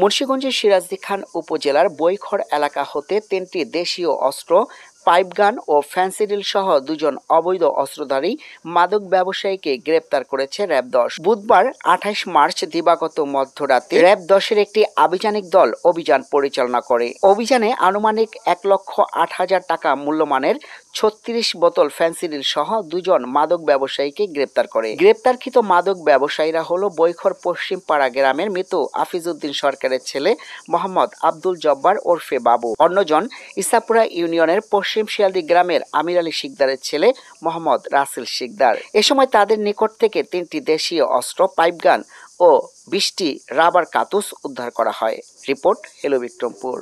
মুন্সীগঞ্জের সিরাজদি খান উপজেলার বৈখড় এলাকা হতে তিনটি দেশীয় অস্ত্র পাইপ গান ও ফ্যান্সিডিল সহ দুজন অবৈধ অস্ত্রধারী মাদক ব্যবসায়ীকে গ্রেপ্তার করেছে র্যাব দশ বুধবার আঠাশ মার্চ দিবাগত মধ্যরাতে র্যাব দশের একটি আভিযানিক দল অভিযান পরিচালনা করে অভিযানে আনুমানিক এক লক্ষ আট হাজার টাকা মূল্যমানের ছত্রিশ বোতল ফ্যান্সিডিল সহ দুজন মাদক ব্যবসায়ীকে গ্রেপ্তার করে গ্রেপ্তারকৃত মাদক ব্যবসায়ীরা হলো বৈখর পশ্চিম পাড়া গ্রামের মৃত আফিজউদ্দিন সরকারের ছেলে মোহাম্মদ আব্দুল জব্বার ওরফে বাবু অন্যজন ইসাপুরা ইউনিয়নের পশ্চিম পশ্চিম শিয়ালদি গ্রামের আমির আলী শিকদারের ছেলে মোহাম্মদ রাসেল শিকদার এ সময় তাদের নিকট থেকে তিনটি দেশীয় অস্ত্র পাইপগান ও বিশটি রাবার কাতুস উদ্ধার করা হয় রিপোর্ট হেলো বিক্রমপুর